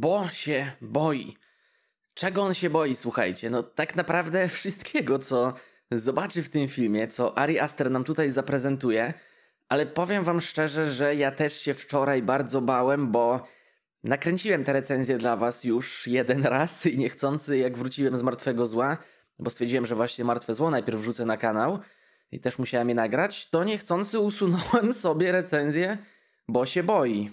bo się boi. Czego on się boi, słuchajcie? No tak naprawdę wszystkiego, co zobaczy w tym filmie, co Ari Aster nam tutaj zaprezentuje, ale powiem wam szczerze, że ja też się wczoraj bardzo bałem, bo nakręciłem tę recenzję dla was już jeden raz i niechcący jak wróciłem z Martwego Zła, bo stwierdziłem, że właśnie Martwe Zło najpierw wrzucę na kanał i też musiałem je nagrać, to niechcący usunąłem sobie recenzję, bo się boi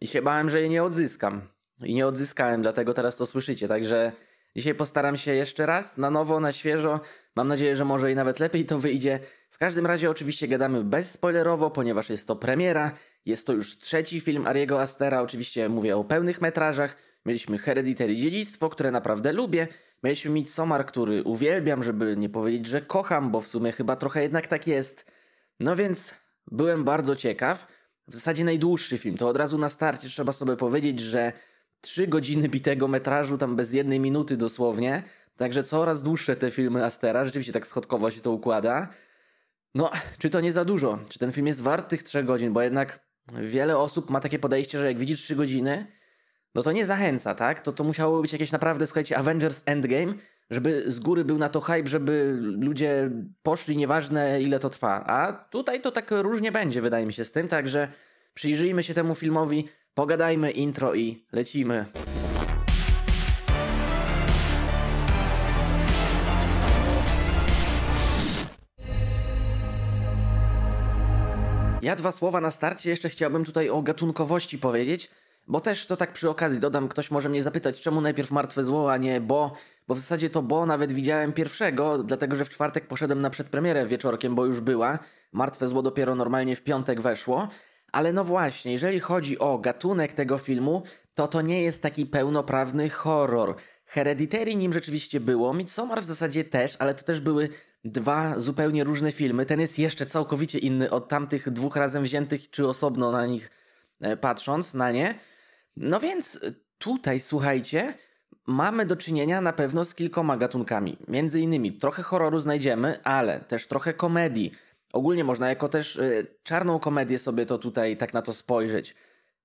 i się bałem, że jej nie odzyskam i nie odzyskałem, dlatego teraz to słyszycie. Także dzisiaj postaram się jeszcze raz, na nowo, na świeżo. Mam nadzieję, że może i nawet lepiej to wyjdzie. W każdym razie oczywiście gadamy bezspoilerowo, ponieważ jest to premiera. Jest to już trzeci film Ariego Astera. Oczywiście mówię o pełnych metrażach. Mieliśmy Hereditary Dziedzictwo, które naprawdę lubię. Mieliśmy Midsommar, który uwielbiam, żeby nie powiedzieć, że kocham, bo w sumie chyba trochę jednak tak jest. No więc byłem bardzo ciekaw. W zasadzie najdłuższy film. To od razu na starcie trzeba sobie powiedzieć, że trzy godziny bitego metrażu, tam bez jednej minuty dosłownie. Także coraz dłuższe te filmy Astera, rzeczywiście tak schodkowo się to układa. No, czy to nie za dużo? Czy ten film jest wart tych trzech godzin? Bo jednak wiele osób ma takie podejście, że jak widzi trzy godziny, no to nie zachęca, tak? To, to musiało być jakieś naprawdę, słuchajcie, Avengers Endgame, żeby z góry był na to hype, żeby ludzie poszli, nieważne ile to trwa. A tutaj to tak różnie będzie, wydaje mi się, z tym, także przyjrzyjmy się temu filmowi, Pogadajmy intro i lecimy. Ja dwa słowa na starcie jeszcze chciałbym tutaj o gatunkowości powiedzieć, bo też to tak przy okazji dodam, ktoś może mnie zapytać, czemu najpierw martwe zło, a nie bo, bo w zasadzie to bo nawet widziałem pierwszego, dlatego że w czwartek poszedłem na przedpremierę wieczorkiem, bo już była, martwe zło dopiero normalnie w piątek weszło, ale no właśnie, jeżeli chodzi o gatunek tego filmu, to to nie jest taki pełnoprawny horror. Hereditary nim rzeczywiście było, Midsommar w zasadzie też, ale to też były dwa zupełnie różne filmy. Ten jest jeszcze całkowicie inny od tamtych dwóch razem wziętych, czy osobno na nich e, patrząc, na nie. No więc e, tutaj, słuchajcie, mamy do czynienia na pewno z kilkoma gatunkami. Między innymi trochę horroru znajdziemy, ale też trochę komedii, ogólnie można jako też y, czarną komedię sobie to tutaj tak na to spojrzeć.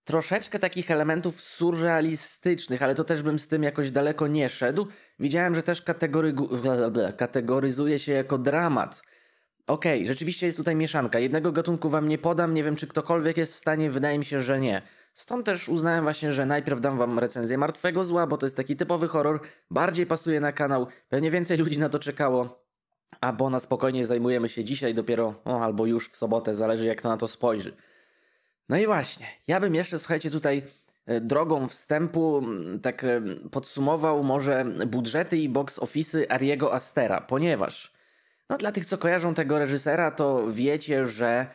Troszeczkę takich elementów surrealistycznych, ale to też bym z tym jakoś daleko nie szedł. Widziałem, że też kategory... kategoryzuje się jako dramat. Okej, okay, rzeczywiście jest tutaj mieszanka. Jednego gatunku wam nie podam, nie wiem czy ktokolwiek jest w stanie, wydaje mi się, że nie. Stąd też uznałem właśnie, że najpierw dam wam recenzję Martwego Zła, bo to jest taki typowy horror, bardziej pasuje na kanał, pewnie więcej ludzi na to czekało a na spokojnie zajmujemy się dzisiaj dopiero, albo już w sobotę, zależy jak to na to spojrzy. No i właśnie, ja bym jeszcze, słuchajcie, tutaj e, drogą wstępu tak e, podsumował może budżety i box office'y Ariego Astera, ponieważ no dla tych, co kojarzą tego reżysera, to wiecie, że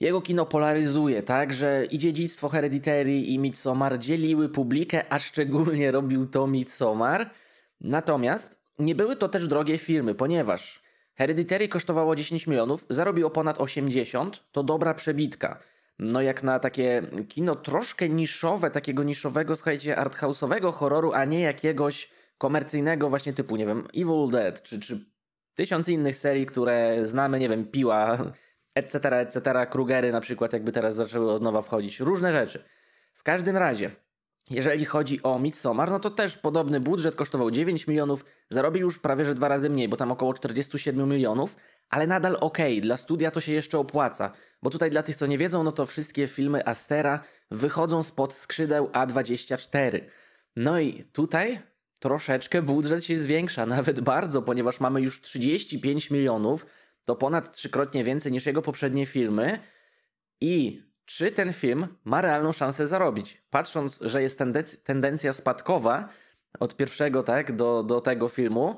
jego kino polaryzuje, tak, że i Dziedzictwo Hereditary i Midsommar dzieliły publikę, a szczególnie robił to Midsommar. Natomiast nie były to też drogie filmy, ponieważ Hereditary kosztowało 10 milionów, zarobiło ponad 80, to dobra przebitka. No jak na takie kino troszkę niszowe, takiego niszowego, słuchajcie, arthouse'owego horroru, a nie jakiegoś komercyjnego właśnie typu, nie wiem, Evil Dead, czy, czy tysiąc innych serii, które znamy, nie wiem, Piła, etc., etc., Krugery na przykład, jakby teraz zaczęły od nowa wchodzić. Różne rzeczy. W każdym razie, jeżeli chodzi o Midsommar, no to też podobny budżet kosztował 9 milionów, zarobił już prawie że dwa razy mniej, bo tam około 47 milionów, ale nadal ok, dla studia to się jeszcze opłaca, bo tutaj dla tych co nie wiedzą, no to wszystkie filmy Astera wychodzą spod skrzydeł A24. No i tutaj troszeczkę budżet się zwiększa, nawet bardzo, ponieważ mamy już 35 milionów, to ponad trzykrotnie więcej niż jego poprzednie filmy i czy ten film ma realną szansę zarobić. Patrząc, że jest tendencja spadkowa od pierwszego tak, do, do tego filmu,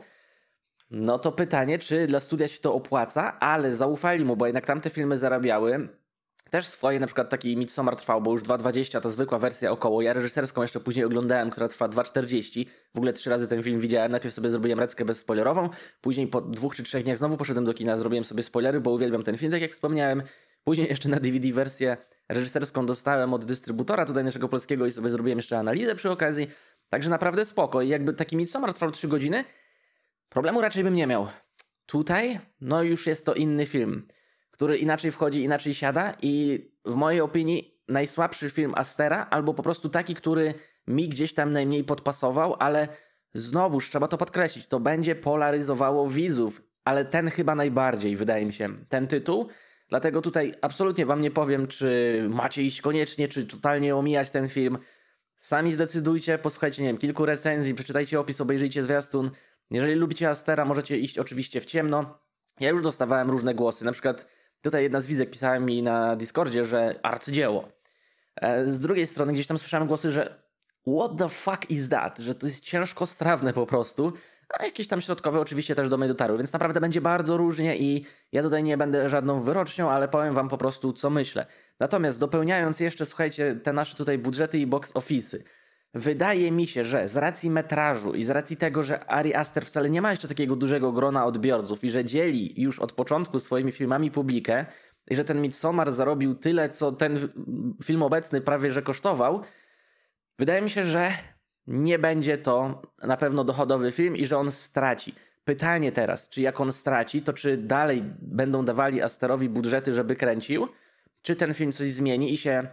no to pytanie, czy dla studia się to opłaca, ale zaufali mu, bo jednak tamte filmy zarabiały. Też swoje, na przykład taki Midsommar trwał, bo już 2,20 to zwykła wersja około. Ja reżyserską jeszcze później oglądałem, która trwa 2,40. W ogóle trzy razy ten film widziałem. Najpierw sobie zrobiłem reckę bezspoilerową, później po dwóch czy trzech dniach znowu poszedłem do kina, zrobiłem sobie spoilery, bo uwielbiam ten film, tak jak wspomniałem. Później jeszcze na DVD wersję reżyserską dostałem od dystrybutora tutaj naszego polskiego i sobie zrobiłem jeszcze analizę przy okazji. Także naprawdę spoko. I jakby taki Midsommar trwał 3 godziny, problemu raczej bym nie miał. Tutaj, no już jest to inny film, który inaczej wchodzi, inaczej siada i w mojej opinii najsłabszy film Astera, albo po prostu taki, który mi gdzieś tam najmniej podpasował, ale znowuż trzeba to podkreślić, to będzie polaryzowało widzów, ale ten chyba najbardziej, wydaje mi się, ten tytuł. Dlatego tutaj absolutnie wam nie powiem, czy macie iść koniecznie, czy totalnie omijać ten film. Sami zdecydujcie, posłuchajcie, nie wiem, kilku recenzji, przeczytajcie opis, obejrzyjcie zwiastun. Jeżeli lubicie Astera, możecie iść oczywiście w ciemno. Ja już dostawałem różne głosy, na przykład tutaj jedna z widzek pisała mi na Discordzie, że arcydzieło. E, z drugiej strony gdzieś tam słyszałem głosy, że what the fuck is that? Że to jest ciężko strawne po prostu a jakieś tam środkowe oczywiście też do mnie dotarły, więc naprawdę będzie bardzo różnie i ja tutaj nie będę żadną wyrocznią, ale powiem wam po prostu co myślę. Natomiast dopełniając jeszcze, słuchajcie, te nasze tutaj budżety i box office'y, Wydaje mi się, że z racji metrażu i z racji tego, że Ari Aster wcale nie ma jeszcze takiego dużego grona odbiorców i że dzieli już od początku swoimi filmami publikę i że ten Midsommar zarobił tyle, co ten film obecny prawie że kosztował, wydaje mi się, że nie będzie to na pewno dochodowy film i że on straci. Pytanie teraz, czy jak on straci, to czy dalej będą dawali Asterowi budżety, żeby kręcił, czy ten film coś zmieni i się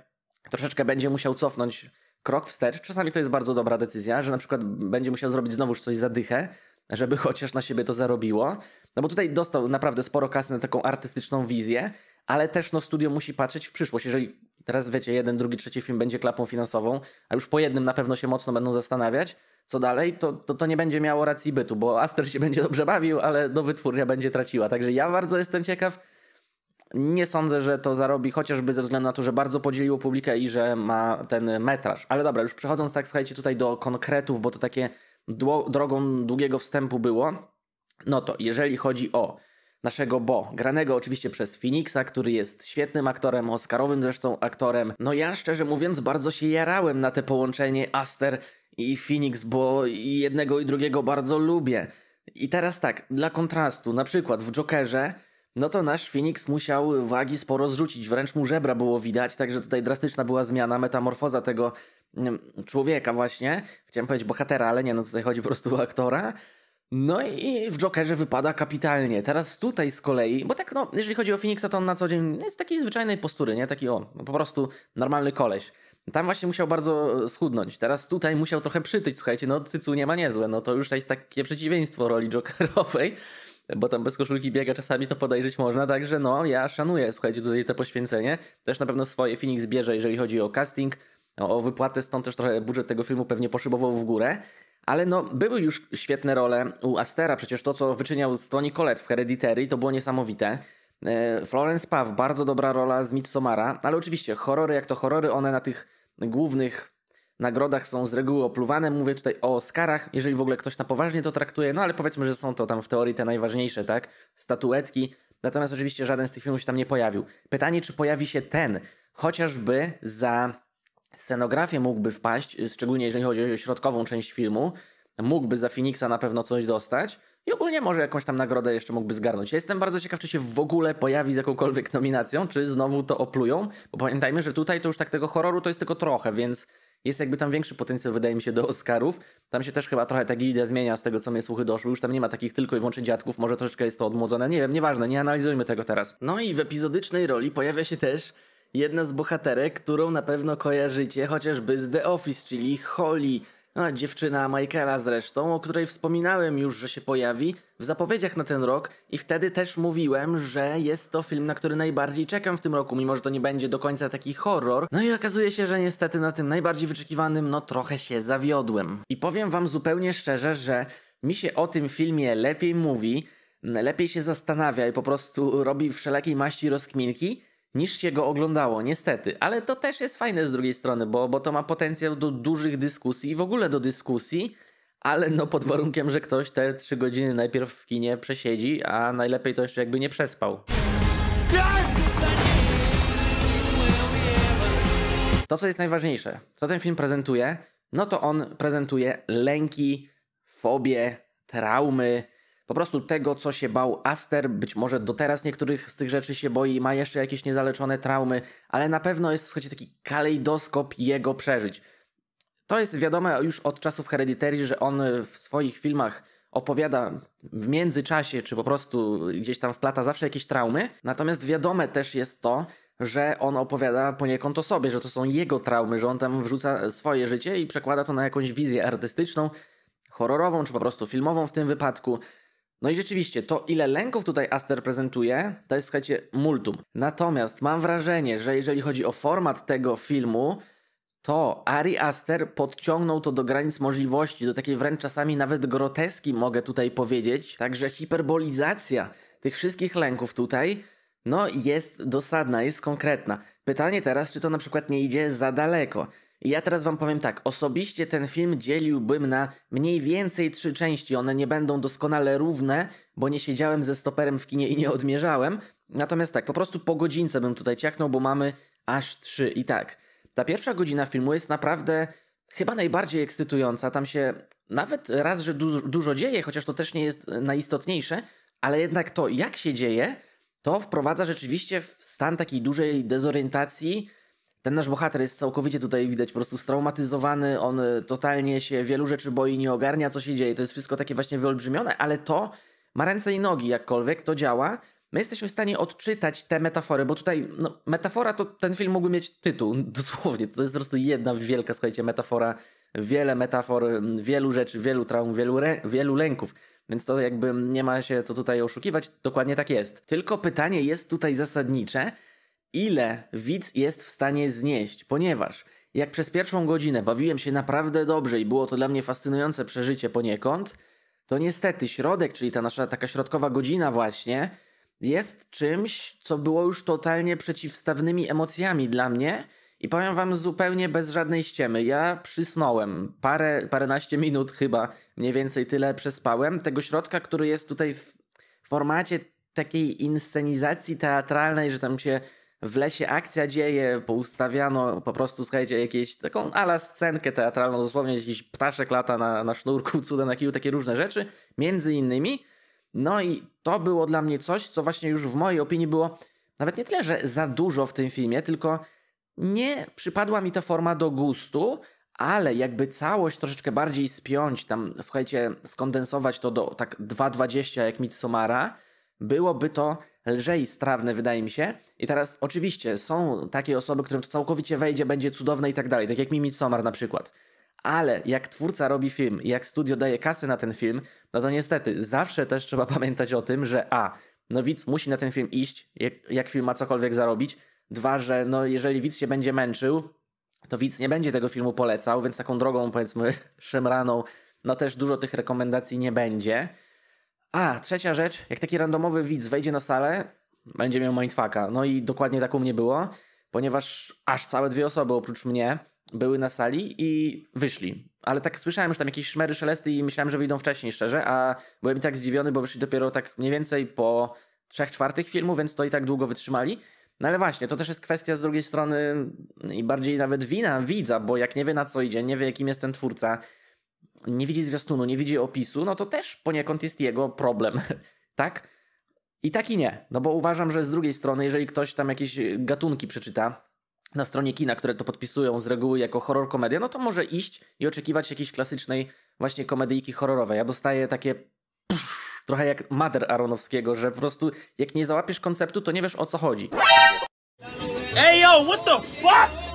troszeczkę będzie musiał cofnąć krok wstecz. Czasami to jest bardzo dobra decyzja, że na przykład będzie musiał zrobić znowuż coś za dychę, żeby chociaż na siebie to zarobiło. No bo tutaj dostał naprawdę sporo kasy na taką artystyczną wizję, ale też no, studio musi patrzeć w przyszłość. Jeżeli Teraz wiecie, jeden, drugi, trzeci film będzie klapą finansową, a już po jednym na pewno się mocno będą zastanawiać, co dalej, to, to, to nie będzie miało racji bytu, bo Aster się będzie dobrze bawił, ale do wytwórnia będzie traciła. Także ja bardzo jestem ciekaw. Nie sądzę, że to zarobi, chociażby ze względu na to, że bardzo podzieliło publikę i że ma ten metraż. Ale dobra, już przechodząc tak, słuchajcie, tutaj do konkretów, bo to takie drogą długiego wstępu było. No to jeżeli chodzi o naszego Bo, granego oczywiście przez Phoenixa, który jest świetnym aktorem, oscarowym zresztą aktorem. No ja szczerze mówiąc bardzo się jarałem na te połączenie Aster i Phoenix, bo jednego i drugiego bardzo lubię. I teraz tak, dla kontrastu, na przykład w Jokerze, no to nasz Phoenix musiał wagi sporo zrzucić, wręcz mu żebra było widać, także tutaj drastyczna była zmiana, metamorfoza tego mm, człowieka właśnie, chciałem powiedzieć bohatera, ale nie, no tutaj chodzi po prostu o aktora. No i w Jokerze wypada kapitalnie. Teraz tutaj z kolei, bo tak no, jeżeli chodzi o Phoenixa, to on na co dzień jest takiej zwyczajnej postury, nie? Taki o, no po prostu normalny koleś. Tam właśnie musiał bardzo e, schudnąć. Teraz tutaj musiał trochę przytyć. Słuchajcie, no cycu nie ma niezłe. No to już jest takie przeciwieństwo roli Jokerowej, bo tam bez koszulki biega czasami to podejrzeć można. Także no, ja szanuję, słuchajcie, tutaj to poświęcenie. Też na pewno swoje Phoenix bierze, jeżeli chodzi o casting, o wypłatę, stąd też trochę budżet tego filmu pewnie poszybował w górę. Ale no, były już świetne role u Astera, przecież to, co wyczyniał z Toni Collette w Hereditary, to było niesamowite. E, Florence Paw, bardzo dobra rola z Midsomara, ale oczywiście horrory jak to horrory, one na tych głównych nagrodach są z reguły opluwane. Mówię tutaj o Oscarach, jeżeli w ogóle ktoś na poważnie to traktuje, no ale powiedzmy, że są to tam w teorii te najważniejsze, tak? Statuetki. Natomiast oczywiście żaden z tych filmów się tam nie pojawił. Pytanie, czy pojawi się ten, chociażby za scenografię mógłby wpaść, y, szczególnie jeżeli chodzi o środkową część filmu, mógłby za Phoenixa na pewno coś dostać i ogólnie może jakąś tam nagrodę jeszcze mógłby zgarnąć. Ja jestem bardzo ciekaw, czy się w ogóle pojawi z jakąkolwiek nominacją, czy znowu to oplują, bo pamiętajmy, że tutaj to już tak tego horroru to jest tylko trochę, więc jest jakby tam większy potencjał, wydaje mi się, do Oscarów. Tam się też chyba trochę ta gilda zmienia z tego, co mnie słuchy doszły. Już tam nie ma takich tylko i wyłącznie dziadków, może troszeczkę jest to odmłodzone. Nie wiem, nieważne, nie analizujmy tego teraz. No i w epizodycznej roli pojawia się też jedna z bohaterek, którą na pewno kojarzycie chociażby z The Office, czyli Holly, dziewczyna Michaela zresztą, o której wspominałem już, że się pojawi w zapowiedziach na ten rok i wtedy też mówiłem, że jest to film, na który najbardziej czekam w tym roku, mimo że to nie będzie do końca taki horror. No i okazuje się, że niestety na tym najbardziej wyczekiwanym no trochę się zawiodłem. I powiem wam zupełnie szczerze, że mi się o tym filmie lepiej mówi, lepiej się zastanawia i po prostu robi wszelakiej maści rozkminki, niż się go oglądało, niestety. Ale to też jest fajne z drugiej strony, bo, bo to ma potencjał do dużych dyskusji i w ogóle do dyskusji, ale no pod warunkiem, że ktoś te trzy godziny najpierw w kinie przesiedzi, a najlepiej to jeszcze jakby nie przespał. To, co jest najważniejsze, co ten film prezentuje, no to on prezentuje lęki, fobie, traumy, po prostu tego, co się bał Aster. Być może do teraz niektórych z tych rzeczy się boi ma jeszcze jakieś niezaleczone traumy, ale na pewno jest, słuchajcie, taki kalejdoskop jego przeżyć. To jest wiadome już od czasów Hereditary, że on w swoich filmach opowiada w międzyczasie, czy po prostu gdzieś tam wplata zawsze jakieś traumy. Natomiast wiadome też jest to, że on opowiada poniekąd o sobie, że to są jego traumy, że on tam wrzuca swoje życie i przekłada to na jakąś wizję artystyczną, horrorową, czy po prostu filmową w tym wypadku. No i rzeczywiście, to ile lęków tutaj Aster prezentuje, to jest, słuchajcie, multum. Natomiast mam wrażenie, że jeżeli chodzi o format tego filmu, to Ari Aster podciągnął to do granic możliwości, do takiej wręcz czasami nawet groteski mogę tutaj powiedzieć. Także hiperbolizacja tych wszystkich lęków tutaj, no jest dosadna, jest konkretna. Pytanie teraz, czy to na przykład nie idzie za daleko. Ja teraz wam powiem tak, osobiście ten film dzieliłbym na mniej więcej trzy części. One nie będą doskonale równe, bo nie siedziałem ze stoperem w kinie i nie odmierzałem. Natomiast tak, po prostu po godzince bym tutaj ciachnął, bo mamy aż trzy i tak. Ta pierwsza godzina filmu jest naprawdę chyba najbardziej ekscytująca. Tam się nawet raz, że du dużo dzieje, chociaż to też nie jest najistotniejsze, ale jednak to, jak się dzieje, to wprowadza rzeczywiście w stan takiej dużej dezorientacji ten nasz bohater jest całkowicie tutaj widać po prostu straumatyzowany, on e, totalnie się wielu rzeczy boi, nie ogarnia co się dzieje, to jest wszystko takie właśnie wyolbrzymione, ale to ma ręce i nogi jakkolwiek, to działa. My jesteśmy w stanie odczytać te metafory, bo tutaj no, metafora to ten film mógłby mieć tytuł, dosłownie, to jest po prostu jedna wielka, słuchajcie, metafora, wiele metafor, wielu rzeczy, wielu traum, wielu, wielu lęków. Więc to jakby nie ma się co tutaj oszukiwać, dokładnie tak jest. Tylko pytanie jest tutaj zasadnicze, ile widz jest w stanie znieść, ponieważ jak przez pierwszą godzinę bawiłem się naprawdę dobrze i było to dla mnie fascynujące przeżycie poniekąd, to niestety środek, czyli ta nasza taka środkowa godzina właśnie, jest czymś, co było już totalnie przeciwstawnymi emocjami dla mnie i powiem wam zupełnie bez żadnej ściemy. Ja przysnąłem parę, paręnaście minut chyba, mniej więcej tyle przespałem, tego środka, który jest tutaj w formacie takiej inscenizacji teatralnej, że tam się w lesie akcja dzieje, poustawiano po prostu, słuchajcie, jakieś taką ala scenkę teatralną, dosłownie jakiś ptaszek lata na, na sznurku, cuda na kiju, takie różne rzeczy, między innymi. No i to było dla mnie coś, co właśnie już w mojej opinii było nawet nie tyle, że za dużo w tym filmie, tylko nie przypadła mi ta forma do gustu, ale jakby całość troszeczkę bardziej spiąć, tam słuchajcie, skondensować to do tak 2,20 jak Midsomara, byłoby to lżej strawne, wydaje mi się. I teraz oczywiście są takie osoby, którym to całkowicie wejdzie, będzie cudowne i tak dalej, tak jak Mimic Somar na przykład. Ale jak twórca robi film, jak studio daje kasy na ten film, no to niestety zawsze też trzeba pamiętać o tym, że a, no widz musi na ten film iść, jak, jak film ma cokolwiek zarobić. Dwa, że no jeżeli widz się będzie męczył, to widz nie będzie tego filmu polecał, więc taką drogą powiedzmy szemraną, no też dużo tych rekomendacji nie będzie. A, trzecia rzecz, jak taki randomowy widz wejdzie na salę, będzie miał mindfucka. No i dokładnie tak u mnie było, ponieważ aż całe dwie osoby oprócz mnie były na sali i wyszli. Ale tak słyszałem już tam jakieś szmery, szelesty i myślałem, że wyjdą wcześniej, szczerze, a byłem tak zdziwiony, bo wyszli dopiero tak mniej więcej po trzech czwartych filmu, więc to i tak długo wytrzymali. No ale właśnie, to też jest kwestia z drugiej strony i bardziej nawet wina widza, bo jak nie wie na co idzie, nie wie jakim jest ten twórca, nie widzi zwiastunu, nie widzi opisu, no to też poniekąd jest jego problem, tak? I tak i nie, no bo uważam, że z drugiej strony, jeżeli ktoś tam jakieś gatunki przeczyta na stronie kina, które to podpisują z reguły jako horror komedia, no to może iść i oczekiwać jakiejś klasycznej właśnie komedyjki horrorowej. Ja dostaję takie psz, trochę jak Mader Aronowskiego, że po prostu jak nie załapiesz konceptu, to nie wiesz o co chodzi. Ej, yo, what the fuck?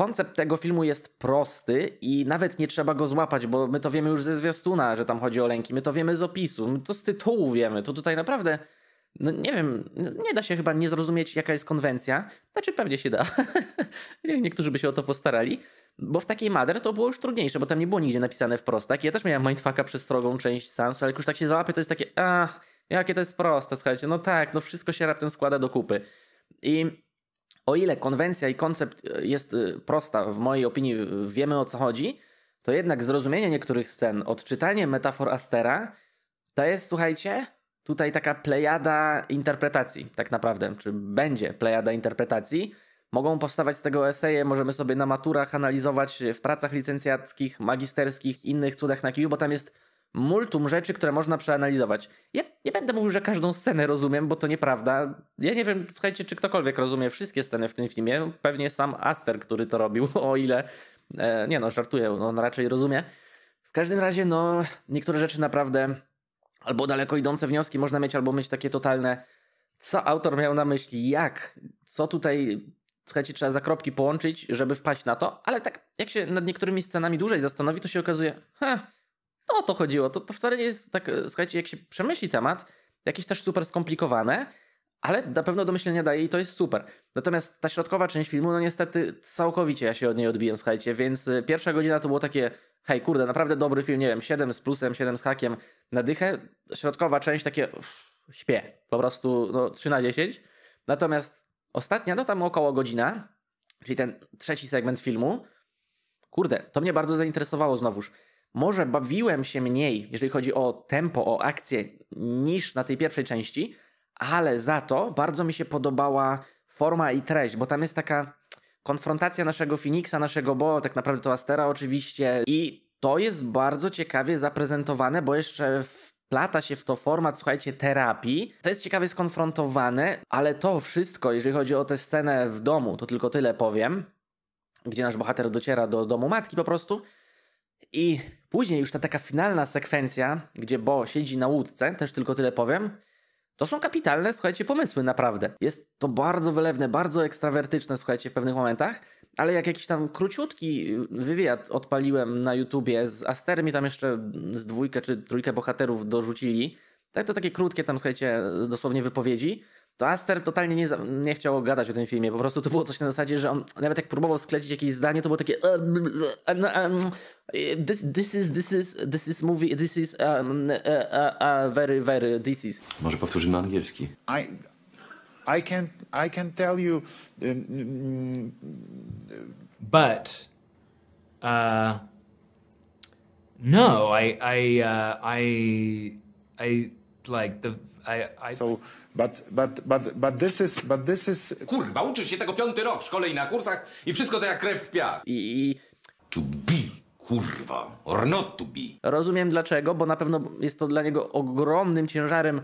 koncept tego filmu jest prosty i nawet nie trzeba go złapać, bo my to wiemy już ze zwiastuna, że tam chodzi o lęki, my to wiemy z opisu, my to z tytułu wiemy, to tutaj naprawdę... No nie wiem, nie da się chyba nie zrozumieć, jaka jest konwencja. Znaczy, pewnie się da. Niektórzy by się o to postarali, bo w takiej Mother to było już trudniejsze, bo tam nie było nigdzie napisane wprost. Tak? Ja też miałem mindfucka przez drogą część sensu, ale jak już tak się załapie, to jest takie, a jakie to jest proste, słuchajcie, no tak, no wszystko się raptem składa do kupy. I o ile konwencja i koncept e, jest e, prosta, w mojej opinii wiemy o co chodzi, to jednak zrozumienie niektórych scen, odczytanie metafor Astera, to jest, słuchajcie, tutaj taka plejada interpretacji, tak naprawdę, czy będzie plejada interpretacji. Mogą powstawać z tego eseje, możemy sobie na maturach analizować w pracach licencjackich, magisterskich, innych cudach na kiju, bo tam jest multum rzeczy, które można przeanalizować. Ja nie będę mówił, że każdą scenę rozumiem, bo to nieprawda. Ja nie wiem, słuchajcie, czy ktokolwiek rozumie wszystkie sceny w tym filmie. Pewnie sam Aster, który to robił, o ile. E, nie no, żartuję, on raczej rozumie. W każdym razie, no, niektóre rzeczy naprawdę albo daleko idące wnioski można mieć, albo mieć takie totalne. Co autor miał na myśli, jak, co tutaj słuchajcie, trzeba zakropki połączyć, żeby wpaść na to, ale tak jak się nad niektórymi scenami dłużej zastanowi, to się okazuje, ha, to o to chodziło. To, to wcale nie jest tak, e, słuchajcie, jak się przemyśli temat, jakieś też super skomplikowane, ale na pewno do myślenia daje i to jest super. Natomiast ta środkowa część filmu, no niestety całkowicie ja się od niej odbiję, słuchajcie, więc e, pierwsza godzina to było takie, hej, kurde, naprawdę dobry film, nie wiem, 7 z plusem, 7 z hakiem na dychę. Środkowa część takie, uff, śpię, po prostu no, 3 na 10. Natomiast ostatnia, no tam około godzina, czyli ten trzeci segment filmu, kurde, to mnie bardzo zainteresowało znowuż. Może bawiłem się mniej, jeżeli chodzi o tempo, o akcję, niż na tej pierwszej części, ale za to bardzo mi się podobała forma i treść, bo tam jest taka konfrontacja naszego Phoenixa, naszego Bo, tak naprawdę to Astera oczywiście i to jest bardzo ciekawie zaprezentowane, bo jeszcze wplata się w to format, słuchajcie, terapii. To jest ciekawie skonfrontowane, ale to wszystko, jeżeli chodzi o tę scenę w domu, to tylko tyle powiem, gdzie nasz bohater dociera do domu matki po prostu i Później już ta taka finalna sekwencja, gdzie Bo siedzi na łódce, też tylko tyle powiem, to są kapitalne, słuchajcie, pomysły, naprawdę. Jest to bardzo wylewne, bardzo ekstrawertyczne, słuchajcie, w pewnych momentach, ale jak jakiś tam króciutki wywiad odpaliłem na YouTubie z Asterem i tam jeszcze z dwójkę czy trójkę bohaterów dorzucili, tak to takie krótkie tam, słuchajcie, dosłownie wypowiedzi, to Aster totalnie nie, nie chciał gadać o tym filmie. Po prostu to było coś na zasadzie, że on nawet jak próbował sklecić jakieś zdanie, to było takie e, e, e, no, this is, this is, this is movie, this is um, uh, uh, very, very, this is. Może powtórzymy angielski. I, I can, I can tell you... Um, But... Uh, no, I, I, uh, I, I like the I, I... So, but, but, but, but this is, but this is... Kurwa, uczysz się tego piąty rok w szkole i na kursach i wszystko to jak krew w piach. I... To be, kurwa, or not to be. Rozumiem dlaczego, bo na pewno jest to dla niego ogromnym ciężarem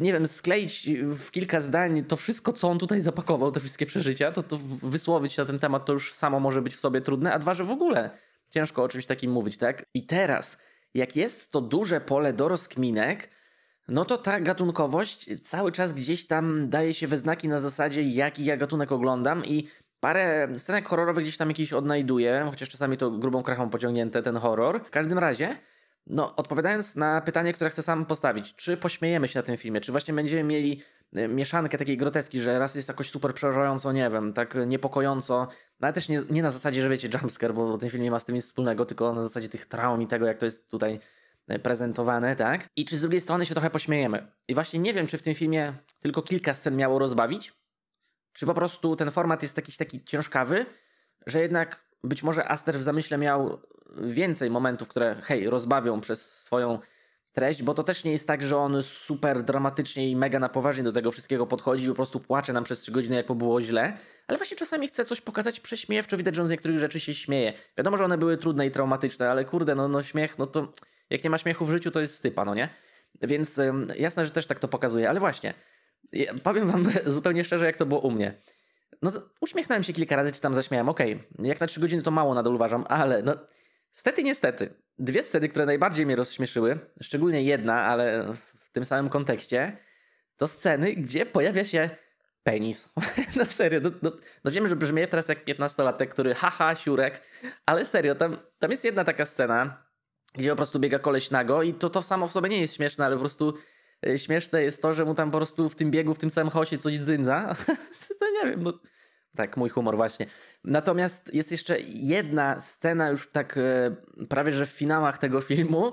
nie wiem, skleić w kilka zdań to wszystko, co on tutaj zapakował, te wszystkie przeżycia, to, to wysłowić na ten temat to już samo może być w sobie trudne, a dwa, że w ogóle ciężko o czymś takim mówić, tak? I teraz jak jest to duże pole do rozkminek, no to ta gatunkowość cały czas gdzieś tam daje się we znaki na zasadzie, jaki ja gatunek oglądam i parę scenek horrorowych gdzieś tam jakieś odnajduję, chociaż czasami to grubą krachą pociągnięte ten horror. W każdym razie no, odpowiadając na pytanie, które chcę sam postawić, czy pośmiejemy się na tym filmie, czy właśnie będziemy mieli y, mieszankę takiej groteski, że raz jest jakoś super przerażająco, nie wiem, tak niepokojąco, no, ale też nie, nie na zasadzie, że wiecie, jumpscare, bo ten film nie ma z tym nic wspólnego, tylko na zasadzie tych traum i tego, jak to jest tutaj y, prezentowane, tak? I czy z drugiej strony się trochę pośmiejemy. I właśnie nie wiem, czy w tym filmie tylko kilka scen miało rozbawić, czy po prostu ten format jest jakiś taki ciężkawy, że jednak być może Aster w zamyśle miał więcej momentów, które hej, rozbawią przez swoją treść, bo to też nie jest tak, że on super dramatycznie i mega na poważnie do tego wszystkiego podchodzi i po prostu płacze nam przez trzy godziny, jak było źle, ale właśnie czasami chce coś pokazać prześmiewczo, widać, że on z niektórych rzeczy się śmieje. Wiadomo, że one były trudne i traumatyczne, ale kurde, no, no śmiech, no to jak nie ma śmiechu w życiu, to jest stypa, no nie? Więc ym, jasne, że też tak to pokazuje, ale właśnie, ja powiem wam zupełnie szczerze, jak to było u mnie. No, uśmiechnąłem się kilka razy, czy tam zaśmiałem, okej, okay, jak na trzy godziny to mało nadal uważam, ale no... Stety, niestety. Dwie sceny, które najbardziej mnie rozśmieszyły, szczególnie jedna, ale w tym samym kontekście, to sceny, gdzie pojawia się penis. No serio, no, no, no że brzmię teraz jak 15-latek, który haha, siurek, ale serio, tam, tam jest jedna taka scena, gdzie po prostu biega koleś nago i to, to samo w sobie nie jest śmieszne, ale po prostu e, śmieszne jest to, że mu tam po prostu w tym biegu, w tym samym chaosie coś dzyndza. to nie wiem, no... Tak, mój humor właśnie. Natomiast jest jeszcze jedna scena już tak e, prawie, że w finałach tego filmu.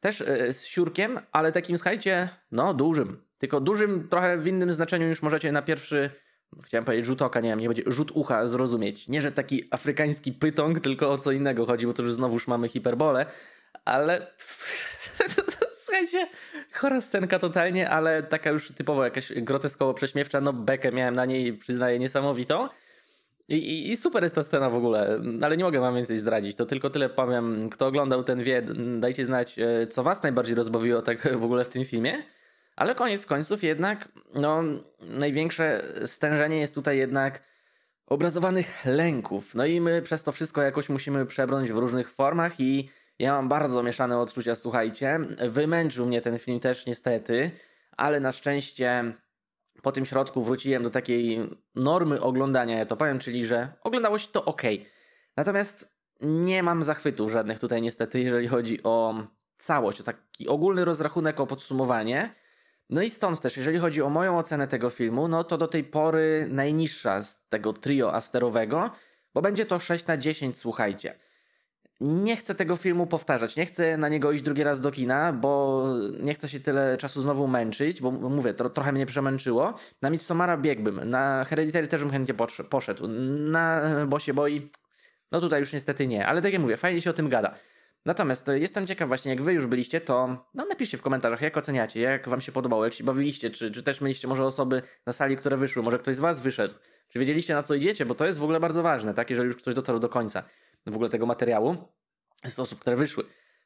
Też e, z siurkiem, ale takim, słuchajcie, no dużym. Tylko dużym trochę w innym znaczeniu już możecie na pierwszy, no, chciałem powiedzieć rzut oka, nie wiem, nie będzie, rzut ucha zrozumieć. Nie, że taki afrykański pytąg, tylko o co innego chodzi, bo to już znowuż mamy hiperbole, ale Słuchajcie, chora scenka totalnie, ale taka już typowo jakaś groteskowo prześmiewcza. No bekę miałem na niej, przyznaję, niesamowitą. I, i, I, super jest ta scena w ogóle, ale nie mogę wam więcej zdradzić. To tylko tyle powiem. Kto oglądał ten wie, dajcie znać, e, co was najbardziej rozbawiło tak w ogóle w tym filmie. Ale koniec końców jednak, no, największe stężenie jest tutaj jednak obrazowanych lęków. No i my przez to wszystko jakoś musimy przebrnąć w różnych formach i ja mam bardzo mieszane odczucia, słuchajcie. Wymęczył mnie ten film też niestety, ale na szczęście po tym środku wróciłem do takiej normy oglądania, ja to powiem, czyli że oglądało się to ok. Natomiast nie mam zachwytów żadnych tutaj niestety, jeżeli chodzi o całość, o taki ogólny rozrachunek, o podsumowanie. No i stąd też, jeżeli chodzi o moją ocenę tego filmu, no to do tej pory najniższa z tego trio asterowego, bo będzie to 6 na 10, słuchajcie nie chcę tego filmu powtarzać, nie chcę na niego iść drugi raz do kina, bo nie chcę się tyle czasu znowu męczyć, bo mówię, to, trochę mnie przemęczyło. Na Midsommara biegłbym, na Hereditary też bym chętnie poszedł, na Bosie Boi, no tutaj już niestety nie, ale tak jak mówię, fajnie się o tym gada. Natomiast e, jestem ciekaw właśnie, jak wy już byliście, to no, napiszcie w komentarzach, jak oceniacie, jak wam się podobało, jak się bawiliście, czy, czy też mieliście może osoby na sali, które wyszły, może ktoś z was wyszedł, czy wiedzieliście na co idziecie, bo to jest w ogóle bardzo ważne, tak, jeżeli już ktoś dotarł do końca w ogóle tego materiału z osób, które wyszły,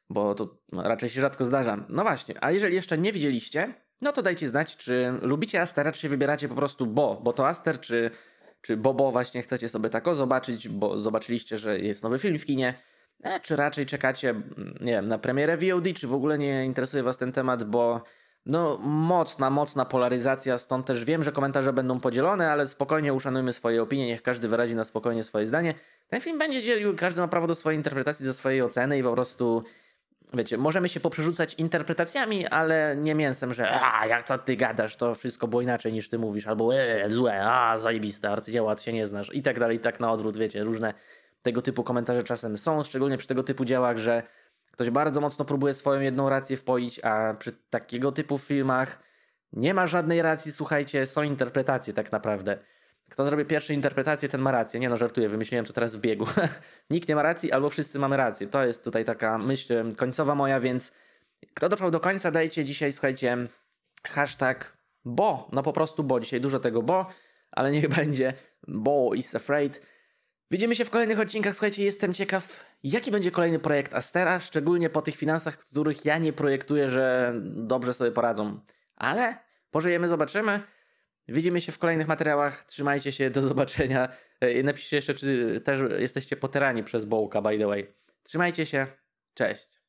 bo to no, raczej się rzadko zdarza. No właśnie, a jeżeli jeszcze nie widzieliście, no to dajcie znać, czy lubicie Astera, czy się wybieracie po prostu bo, bo to Aster, czy, czy Bobo właśnie chcecie sobie tako zobaczyć, bo zobaczyliście, że jest nowy film w kinie, E, czy raczej czekacie, mm, nie wiem, na premierę VOD, czy w ogóle nie interesuje Was ten temat, bo no mocna, mocna polaryzacja, stąd też wiem, że komentarze będą podzielone, ale spokojnie uszanujmy swoje opinie, niech każdy wyrazi na spokojnie swoje zdanie. Ten film będzie dzielił, każdy ma prawo do swojej interpretacji, do swojej oceny i po prostu wiecie, możemy się poprzerzucać interpretacjami, ale nie mięsem, że a, jak co ty gadasz, to wszystko było inaczej niż ty mówisz, albo e, złe, a, zajebiste, arcydzieła, ty się nie znasz i tak dalej, i tak na odwrót, wiecie, różne tego typu komentarze czasem są, szczególnie przy tego typu działach, że ktoś bardzo mocno próbuje swoją jedną rację wpoić, a przy takiego typu filmach nie ma żadnej racji, słuchajcie, są interpretacje tak naprawdę. Kto zrobi pierwszą interpretację, ten ma rację. Nie no, żartuję, wymyśliłem to teraz w biegu. Nikt nie ma racji, albo wszyscy mamy rację. To jest tutaj taka myśl końcowa moja, więc kto dotrwał do końca, dajcie dzisiaj, słuchajcie, hashtag bo. No po prostu bo. Dzisiaj dużo tego bo, ale niech będzie bo is afraid. Widzimy się w kolejnych odcinkach. Słuchajcie, jestem ciekaw, jaki będzie kolejny projekt Astera, szczególnie po tych finansach, których ja nie projektuję, że dobrze sobie poradzą. Ale pożyjemy, zobaczymy. Widzimy się w kolejnych materiałach. Trzymajcie się, do zobaczenia. E, napiszcie jeszcze, czy też jesteście poterani przez Bołka, by the way. Trzymajcie się, cześć.